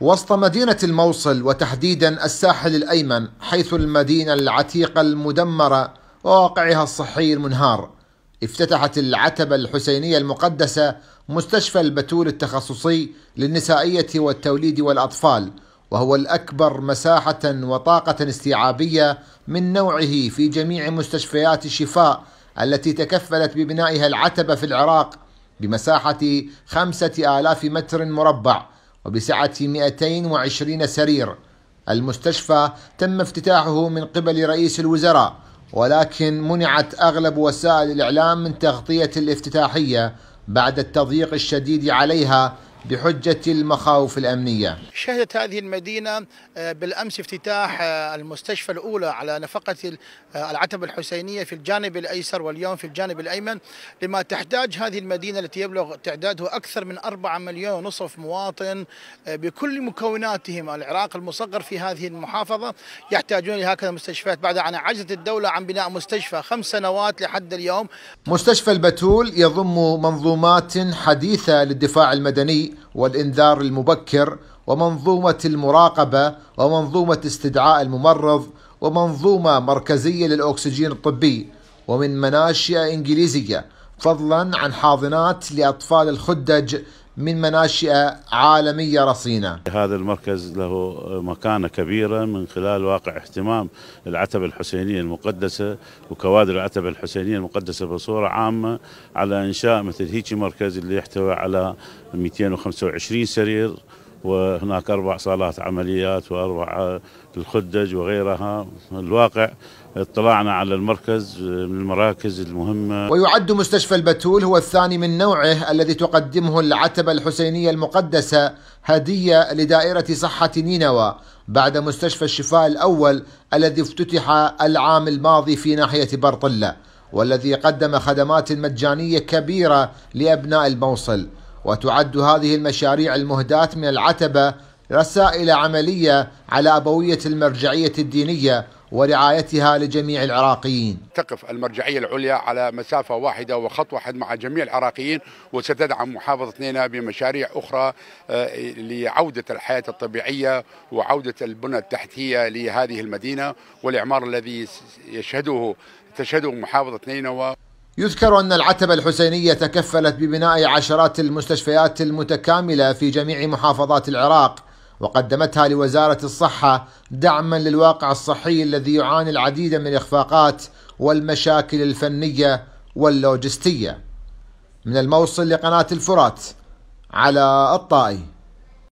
وسط مدينة الموصل وتحديدا الساحل الأيمن حيث المدينة العتيقة المدمرة وواقعها الصحي المنهار افتتحت العتبة الحسينية المقدسة مستشفى البتول التخصصي للنسائية والتوليد والأطفال وهو الأكبر مساحة وطاقة استيعابية من نوعه في جميع مستشفيات الشفاء التي تكفلت ببنائها العتبة في العراق بمساحة خمسة آلاف متر مربع وبسعة 220 سرير المستشفى تم افتتاحه من قبل رئيس الوزراء ولكن منعت أغلب وسائل الإعلام من تغطية الافتتاحية بعد التضييق الشديد عليها بحجة المخاوف الأمنية شهدت هذه المدينة آه، بالأمس افتتاح آه، المستشفى الأولى على نفقة آه، العتبة الحسينية في الجانب الأيسر واليوم في الجانب الأيمن لما تحتاج هذه المدينة التي يبلغ تعداده أكثر من 4 مليون ونصف مواطن بكل مكوناتهم العراق المصغر في هذه المحافظة يحتاجون لهكذا مستشفيات بعد أن عجزت الدولة عن بناء مستشفى خمس سنوات لحد اليوم مستشفى البتول يضم منظومات حديثة للدفاع المدني والإنذار المبكر ومنظومة المراقبة ومنظومة استدعاء الممرض ومنظومة مركزية للأكسجين الطبي ومن مناشئ إنجليزية فضلا عن حاضنات لأطفال الخدج من مناشئ عالمية رصينة هذا المركز له مكانة كبيرة من خلال واقع اهتمام العتبة الحسينية المقدسة وكوادر العتبة الحسينية المقدسة بصورة عامة على إنشاء مثل هيك مركز اللي يحتوي على 225 سرير وهناك أربع صالات عمليات وأربع آه، الخدج وغيرها الواقع اطلعنا على المركز آه، من المراكز المهمة ويعد مستشفى البتول هو الثاني من نوعه الذي تقدمه العتبة الحسينية المقدسة هدية لدائرة صحة نينوى بعد مستشفى الشفاء الأول الذي افتتح العام الماضي في ناحية برطلة والذي قدم خدمات مجانية كبيرة لأبناء الموصل وتعد هذه المشاريع المهداة من العتبة رسائل عملية على أبوية المرجعية الدينية ورعايتها لجميع العراقيين تقف المرجعية العليا على مسافة واحدة وخط واحد مع جميع العراقيين وستدعم محافظة نينا بمشاريع أخرى آه، لعودة الحياة الطبيعية وعودة البنى التحتية لهذه المدينة والإعمار الذي يشهده تشهده محافظة نينوى يذكر أن العتبة الحسينية تكفلت ببناء عشرات المستشفيات المتكاملة في جميع محافظات العراق وقدمتها لوزارة الصحة دعما للواقع الصحي الذي يعاني العديد من الإخفاقات والمشاكل الفنية واللوجستية من الموصل لقناة الفرات على الطائي